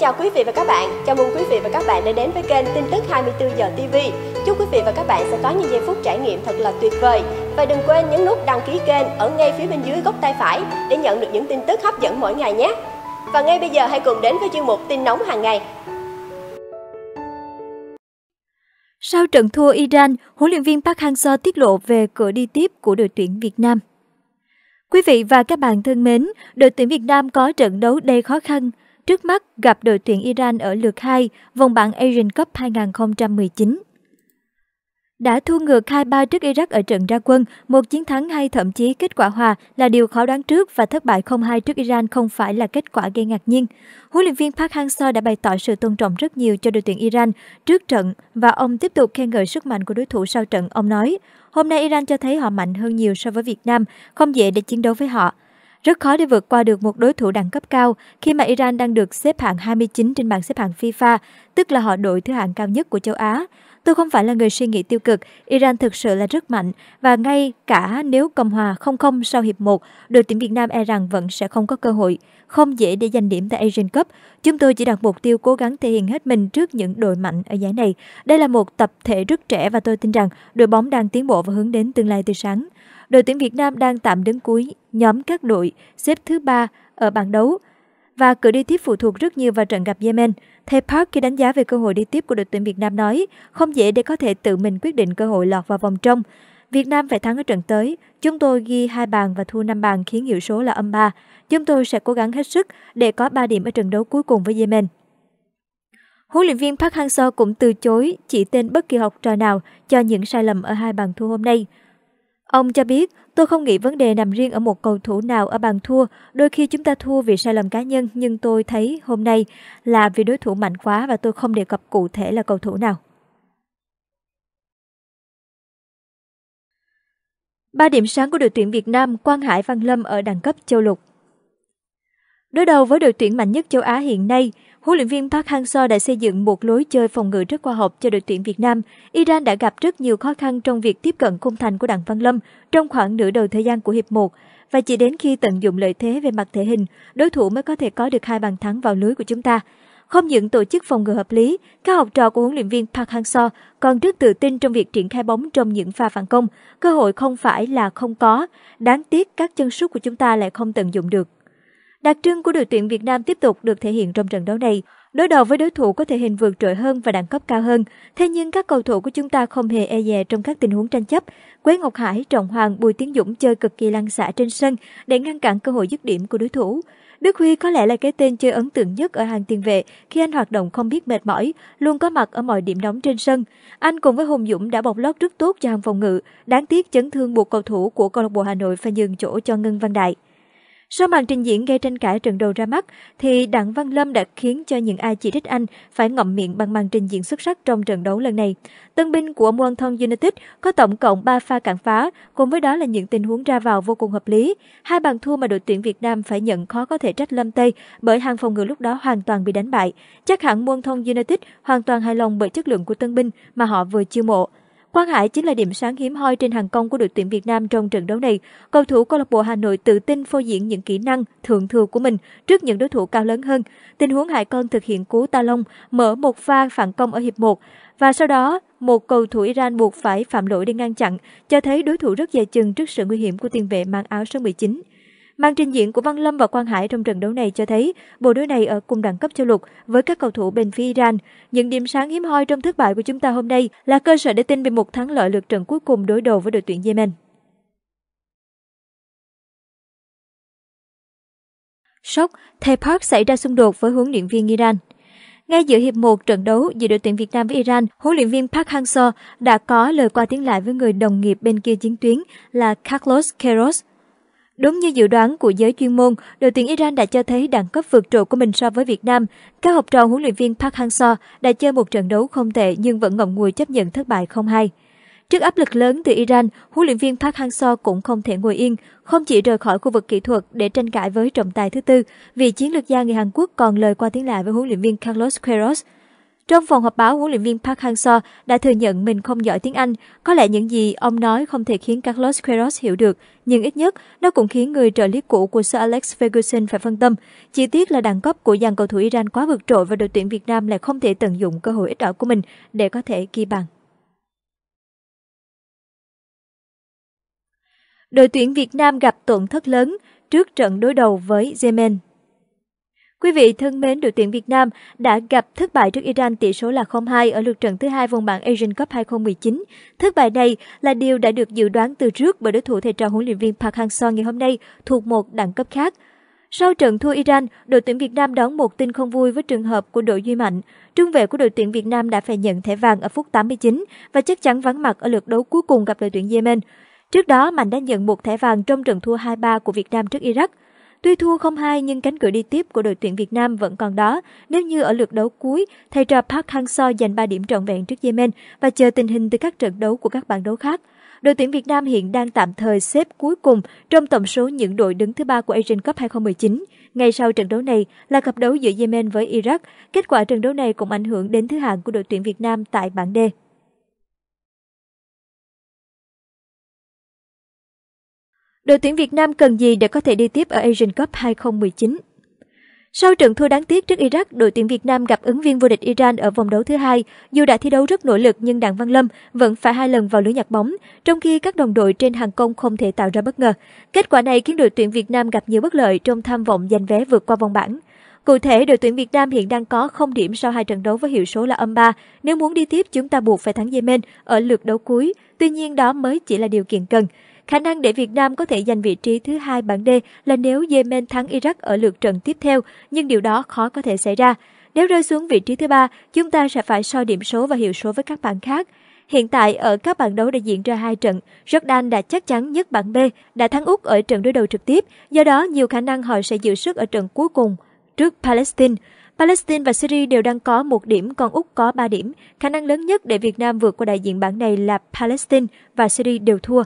chào quý vị và các bạn. Chào mừng quý vị và các bạn đã đến với kênh tin tức 24 giờ TV. Chúc quý vị và các bạn sẽ có những giây phút trải nghiệm thật là tuyệt vời. Và đừng quên nhấn nút đăng ký kênh ở ngay phía bên dưới góc tay phải để nhận được những tin tức hấp dẫn mỗi ngày nhé. Và ngay bây giờ hãy cùng đến với chuyên mục tin nóng hàng ngày. Sau trận thua Iran, huấn luyện viên Park Hang-seo tiết lộ về cửa đi tiếp của đội tuyển Việt Nam. Quý vị và các bạn thân mến, đội tuyển Việt Nam có trận đấu đầy khó khăn Trước mắt gặp đội tuyển Iran ở lượt 2, vòng bảng Asian Cup 2019. Đã thua ngược 2-3 trước Iraq ở trận ra quân, một chiến thắng hay thậm chí kết quả hòa là điều khó đoán trước và thất bại 0-2 trước Iran không phải là kết quả gây ngạc nhiên. Huấn luyện viên Park Hang-seo đã bày tỏ sự tôn trọng rất nhiều cho đội tuyển Iran trước trận và ông tiếp tục khen ngợi sức mạnh của đối thủ sau trận. Ông nói, hôm nay Iran cho thấy họ mạnh hơn nhiều so với Việt Nam, không dễ để chiến đấu với họ. Rất khó để vượt qua được một đối thủ đẳng cấp cao khi mà Iran đang được xếp hạng 29 trên bảng xếp hạng FIFA, tức là họ đội thứ hạng cao nhất của châu Á. Tôi không phải là người suy nghĩ tiêu cực, Iran thực sự là rất mạnh và ngay cả nếu Cộng hòa 0-0 sau hiệp 1, đội tuyển Việt Nam e rằng vẫn sẽ không có cơ hội. Không dễ để giành điểm tại Asian Cup, chúng tôi chỉ đặt mục tiêu cố gắng thể hiện hết mình trước những đội mạnh ở giải này. Đây là một tập thể rất trẻ và tôi tin rằng đội bóng đang tiến bộ và hướng đến tương lai tươi sáng. Đội tuyển Việt Nam đang tạm đứng cuối nhóm các đội xếp thứ ba ở bảng đấu và cử đi tiếp phụ thuộc rất nhiều vào trận gặp Yemen. Thầy Park khi đánh giá về cơ hội đi tiếp của đội tuyển Việt Nam nói, không dễ để có thể tự mình quyết định cơ hội lọt vào vòng trong. Việt Nam phải thắng ở trận tới. Chúng tôi ghi hai bàn và thua năm bàn khiến hiệu số là âm 3. Chúng tôi sẽ cố gắng hết sức để có 3 điểm ở trận đấu cuối cùng với Yemen. Huấn luyện viên Park Hang-seo cũng từ chối chỉ tên bất kỳ học trò nào cho những sai lầm ở hai bàn thua hôm nay. Ông cho biết, tôi không nghĩ vấn đề nằm riêng ở một cầu thủ nào ở bàn thua. Đôi khi chúng ta thua vì sai lầm cá nhân, nhưng tôi thấy hôm nay là vì đối thủ mạnh quá và tôi không đề cập cụ thể là cầu thủ nào. Ba điểm sáng của đội tuyển Việt Nam, Quang Hải Văn Lâm ở đẳng cấp châu lục. Đối đầu với đội tuyển mạnh nhất châu Á hiện nay, Huấn luyện viên Park Hang-seo đã xây dựng một lối chơi phòng ngự rất khoa học cho đội tuyển Việt Nam. Iran đã gặp rất nhiều khó khăn trong việc tiếp cận khung thành của Đặng Văn Lâm trong khoảng nửa đầu thời gian của hiệp 1 và chỉ đến khi tận dụng lợi thế về mặt thể hình, đối thủ mới có thể có được hai bàn thắng vào lưới của chúng ta. Không những tổ chức phòng ngự hợp lý, các học trò của huấn luyện viên Park Hang-seo còn rất tự tin trong việc triển khai bóng trong những pha phản công. Cơ hội không phải là không có, đáng tiếc các chân sút của chúng ta lại không tận dụng được. Đặc trưng của đội tuyển Việt Nam tiếp tục được thể hiện trong trận đấu này. Đối đầu với đối thủ có thể hình vượt trội hơn và đẳng cấp cao hơn, thế nhưng các cầu thủ của chúng ta không hề e dè trong các tình huống tranh chấp. Quế Ngọc Hải, Trọng Hoàng, Bùi Tiến Dũng chơi cực kỳ lăng xả trên sân để ngăn cản cơ hội dứt điểm của đối thủ. Đức Huy có lẽ là cái tên chơi ấn tượng nhất ở hàng tiền vệ khi anh hoạt động không biết mệt mỏi, luôn có mặt ở mọi điểm nóng trên sân. Anh cùng với Hùng Dũng đã bọc lót rất tốt cho hàng phòng ngự, đáng tiếc chấn thương buộc cầu thủ của câu lạc bộ Hà Nội phải nhường chỗ cho Ngân Văn Đại. Sau màn trình diễn gây tranh cãi trận đầu ra mắt, thì Đặng Văn Lâm đã khiến cho những ai chỉ trích anh phải ngậm miệng bằng màn trình diễn xuất sắc trong trận đấu lần này. Tân binh của Muangthong United có tổng cộng 3 pha cản phá, cùng với đó là những tình huống ra vào vô cùng hợp lý. Hai bàn thua mà đội tuyển Việt Nam phải nhận khó có thể trách Lâm Tây bởi hàng phòng ngự lúc đó hoàn toàn bị đánh bại. Chắc hẳn Muangthong United hoàn toàn hài lòng bởi chất lượng của tân binh mà họ vừa chiêu mộ. Quang Hải chính là điểm sáng hiếm hoi trên hàng công của đội tuyển Việt Nam trong trận đấu này. Cầu thủ câu lạc bộ Hà Nội tự tin phô diễn những kỹ năng thượng thừa của mình trước những đối thủ cao lớn hơn. Tình huống Hải Con thực hiện cú ta long mở một pha phản công ở hiệp 1 và sau đó một cầu thủ Iran buộc phải phạm lỗi để ngăn chặn, cho thấy đối thủ rất dè chừng trước sự nguy hiểm của tiền vệ mang áo số 19 Mang trình diễn của Văn Lâm và Quang Hải trong trận đấu này cho thấy bộ đôi này ở cùng đẳng cấp châu lục với các cầu thủ bên phía Iran. Những điểm sáng hiếm hoi trong thất bại của chúng ta hôm nay là cơ sở để tin về một thắng lợi lượt trận cuối cùng đối đầu với đội tuyển Yemen. Sốc, thầy Park xảy ra xung đột với huấn luyện viên Iran. Ngay giữa hiệp 1 trận đấu giữa đội tuyển Việt Nam với Iran, huấn luyện viên Park Hang-seo đã có lời qua tiếng lại với người đồng nghiệp bên kia chiến tuyến là Carlos Queiroz. Đúng như dự đoán của giới chuyên môn, đội tuyển Iran đã cho thấy đẳng cấp vượt trội của mình so với Việt Nam. Các học trò huấn luyện viên Park Hang-seo đã chơi một trận đấu không tệ nhưng vẫn ngậm ngùi chấp nhận thất bại không hay. Trước áp lực lớn từ Iran, huấn luyện viên Park Hang-seo cũng không thể ngồi yên, không chỉ rời khỏi khu vực kỹ thuật để tranh cãi với trọng tài thứ tư, vì chiến lược gia người Hàn Quốc còn lời qua tiếng lại với huấn luyện viên Carlos Queiroz. Trong phòng họp báo, huấn luyện viên Park Hang-seo đã thừa nhận mình không giỏi tiếng Anh. Có lẽ những gì ông nói không thể khiến Carlos Queiroz hiểu được, nhưng ít nhất nó cũng khiến người trợ lý cũ của Sir Alex Ferguson phải phân tâm. Chi tiết là đẳng cấp của dàn cầu thủ Iran quá vượt trội và đội tuyển Việt Nam lại không thể tận dụng cơ hội ít ỏi của mình để có thể ghi bàn. Đội tuyển Việt Nam gặp tổn thất lớn trước trận đối đầu với Yemen. Quý vị thân mến, đội tuyển Việt Nam đã gặp thất bại trước Iran tỷ số là 0-2 ở lượt trận thứ hai vòng bảng Asian Cup 2019. Thất bại này là điều đã được dự đoán từ trước bởi đối thủ thầy trò huấn luyện viên Park Hang-seo ngày hôm nay thuộc một đẳng cấp khác. Sau trận thua Iran, đội tuyển Việt Nam đón một tin không vui với trường hợp của đội Duy Mạnh. Trung vệ của đội tuyển Việt Nam đã phải nhận thẻ vàng ở phút 89 và chắc chắn vắng mặt ở lượt đấu cuối cùng gặp đội tuyển Yemen. Trước đó, Mạnh đã nhận một thẻ vàng trong trận thua 2-3 của Việt Nam trước Iraq. Tuy thua không hai nhưng cánh cửa đi tiếp của đội tuyển Việt Nam vẫn còn đó nếu như ở lượt đấu cuối thầy trò Park Hang-seo giành 3 điểm trọn vẹn trước Yemen và chờ tình hình từ các trận đấu của các bạn đấu khác. Đội tuyển Việt Nam hiện đang tạm thời xếp cuối cùng trong tổng số những đội đứng thứ ba của Asian Cup 2019. Ngay sau trận đấu này là cặp đấu giữa Yemen với Iraq. Kết quả trận đấu này cũng ảnh hưởng đến thứ hạng của đội tuyển Việt Nam tại bảng D. Đội tuyển Việt Nam cần gì để có thể đi tiếp ở Asian Cup 2019? Sau trận thua đáng tiếc trước Iraq, đội tuyển Việt Nam gặp ứng viên vô địch Iran ở vòng đấu thứ hai. Dù đã thi đấu rất nỗ lực nhưng Đặng Văn Lâm vẫn phải hai lần vào lưới nhặt bóng, trong khi các đồng đội trên hàng công không thể tạo ra bất ngờ. Kết quả này khiến đội tuyển Việt Nam gặp nhiều bất lợi trong tham vọng giành vé vượt qua vòng bảng. Cụ thể, đội tuyển Việt Nam hiện đang có 0 điểm sau hai trận đấu với hiệu số là âm 3. Nếu muốn đi tiếp, chúng ta buộc phải thắng Yemen ở lượt đấu cuối. Tuy nhiên, đó mới chỉ là điều kiện cần. Khả năng để Việt Nam có thể giành vị trí thứ hai bảng D là nếu Yemen thắng Iraq ở lượt trận tiếp theo, nhưng điều đó khó có thể xảy ra. Nếu rơi xuống vị trí thứ ba, chúng ta sẽ phải so điểm số và hiệu số với các bạn khác. Hiện tại ở các bảng đấu đã diễn ra hai trận, Jordan đã chắc chắn nhất bảng B, đã thắng Úc ở trận đối đầu trực tiếp, do đó nhiều khả năng họ sẽ giữ sức ở trận cuối cùng trước Palestine. Palestine và Syria đều đang có một điểm, còn Úc có 3 điểm. Khả năng lớn nhất để Việt Nam vượt qua đại diện bảng này là Palestine và Syria đều thua.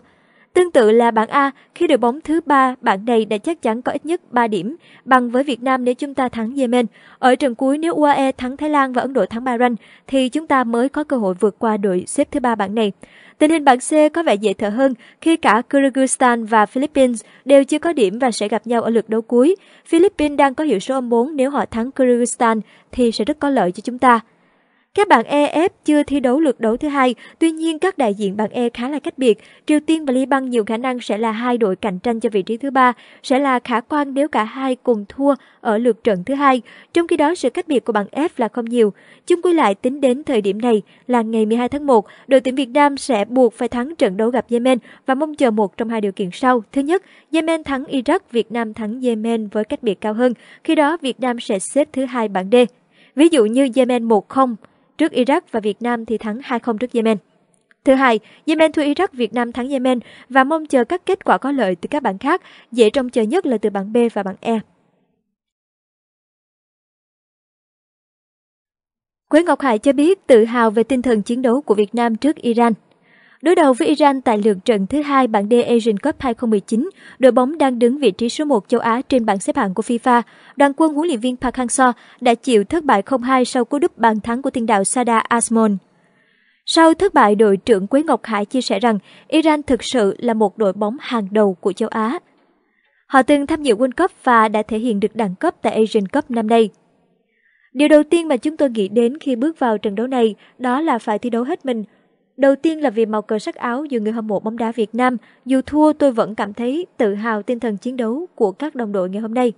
Tương tự là bảng A, khi đội bóng thứ ba, bảng này đã chắc chắn có ít nhất 3 điểm, bằng với Việt Nam nếu chúng ta thắng Yemen. Ở trận cuối nếu UAE thắng Thái Lan và Ấn Độ thắng Bahrain thì chúng ta mới có cơ hội vượt qua đội xếp thứ ba bảng này. Tình hình bảng C có vẻ dễ thở hơn khi cả Kyrgyzstan và Philippines đều chưa có điểm và sẽ gặp nhau ở lượt đấu cuối. Philippines đang có hiệu số âm 4 nếu họ thắng Kyrgyzstan thì sẽ rất có lợi cho chúng ta. Các bạn EF chưa thi đấu lượt đấu thứ hai, tuy nhiên các đại diện bảng E khá là cách biệt. Triều Tiên và Liban nhiều khả năng sẽ là hai đội cạnh tranh cho vị trí thứ ba, sẽ là khả quan nếu cả hai cùng thua ở lượt trận thứ hai. Trong khi đó sự cách biệt của bảng F là không nhiều. Chung quy lại tính đến thời điểm này là ngày 12 tháng 1, đội tuyển Việt Nam sẽ buộc phải thắng trận đấu gặp Yemen và mong chờ một trong hai điều kiện sau. Thứ nhất, Yemen thắng Iraq, Việt Nam thắng Yemen với cách biệt cao hơn. Khi đó Việt Nam sẽ xếp thứ hai bảng D. Ví dụ như Yemen 1-0, trước Iraq và Việt Nam thì thắng 2-0 trước Yemen. Thứ hai, Yemen thua Iraq, Việt Nam thắng Yemen và mong chờ các kết quả có lợi từ các bảng khác, dễ trông chờ nhất là từ bảng B và bảng E. Quế Ngọc Hải cho biết tự hào về tinh thần chiến đấu của Việt Nam trước Iran. Đối đầu với Iran tại lượt trận thứ hai bảng D Asian Cup 2019, đội bóng đang đứng vị trí số 1 châu Á trên bảng xếp hạng của FIFA. Đoàn quân huấn luyện viên Park Hang-seo đã chịu thất bại 0-2 sau cú đúp bàn thắng của tiền đạo Sada Asmon. Sau thất bại, đội trưởng Quế Ngọc Hải chia sẻ rằng Iran thực sự là một đội bóng hàng đầu của châu Á. Họ từng tham dự World Cup và đã thể hiện được đẳng cấp tại Asian Cup năm nay. Điều đầu tiên mà chúng tôi nghĩ đến khi bước vào trận đấu này đó là phải thi đấu hết mình, Đầu tiên là vì màu cờ sắc áo giữa người hâm mộ bóng đá Việt Nam, dù thua tôi vẫn cảm thấy tự hào tinh thần chiến đấu của các đồng đội ngày hôm nay.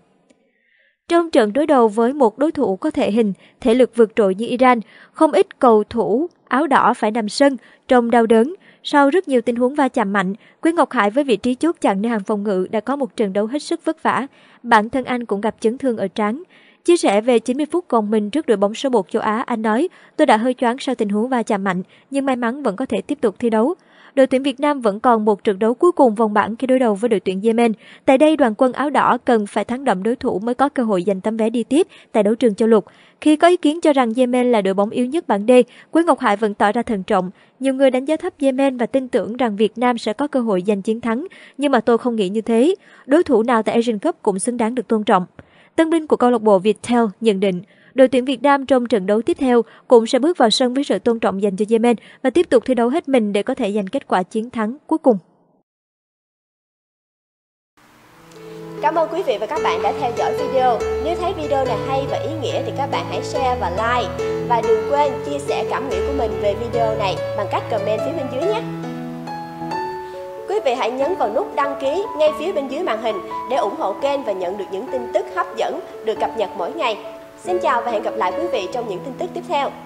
Trong trận đối đầu với một đối thủ có thể hình, thể lực vượt trội như Iran, không ít cầu thủ áo đỏ phải nằm sân trong đau đớn. Sau rất nhiều tình huống va chạm mạnh, Quý Ngọc Hải với vị trí chốt chặn nơi hàng phòng ngự đã có một trận đấu hết sức vất vả. Bản thân anh cũng gặp chấn thương ở trán. Chia sẻ về 90 phút còn mình trước đội bóng số 1 châu Á, anh nói, tôi đã hơi choáng sau tình huống va chạm mạnh, nhưng may mắn vẫn có thể tiếp tục thi đấu. Đội tuyển Việt Nam vẫn còn một trận đấu cuối cùng vòng bảng khi đối đầu với đội tuyển Yemen. Tại đây, đoàn quân áo đỏ cần phải thắng đậm đối thủ mới có cơ hội giành tấm vé đi tiếp tại đấu trường châu Lục. Khi có ý kiến cho rằng Yemen là đội bóng yếu nhất bảng D, Quế Ngọc Hải vẫn tỏ ra thận trọng. Nhiều người đánh giá thấp Yemen và tin tưởng rằng Việt Nam sẽ có cơ hội giành chiến thắng, nhưng mà tôi không nghĩ như thế. Đối thủ nào tại Asian Cup cũng xứng đáng được tôn trọng. Tân binh của câu lạc bộ Viettel nhận định đội tuyển Việt Nam trong trận đấu tiếp theo cũng sẽ bước vào sân với sự tôn trọng dành cho Yemen và tiếp tục thi đấu hết mình để có thể giành kết quả chiến thắng cuối cùng. Cảm ơn quý vị và các bạn đã theo dõi video. Nếu thấy video này hay và ý nghĩa thì các bạn hãy share và like. Và đừng quên chia sẻ cảm nghĩ của mình về video này bằng cách comment phía bên dưới nhé vị hãy nhấn vào nút đăng ký ngay phía bên dưới màn hình để ủng hộ kênh và nhận được những tin tức hấp dẫn được cập nhật mỗi ngày. Xin chào và hẹn gặp lại quý vị trong những tin tức tiếp theo.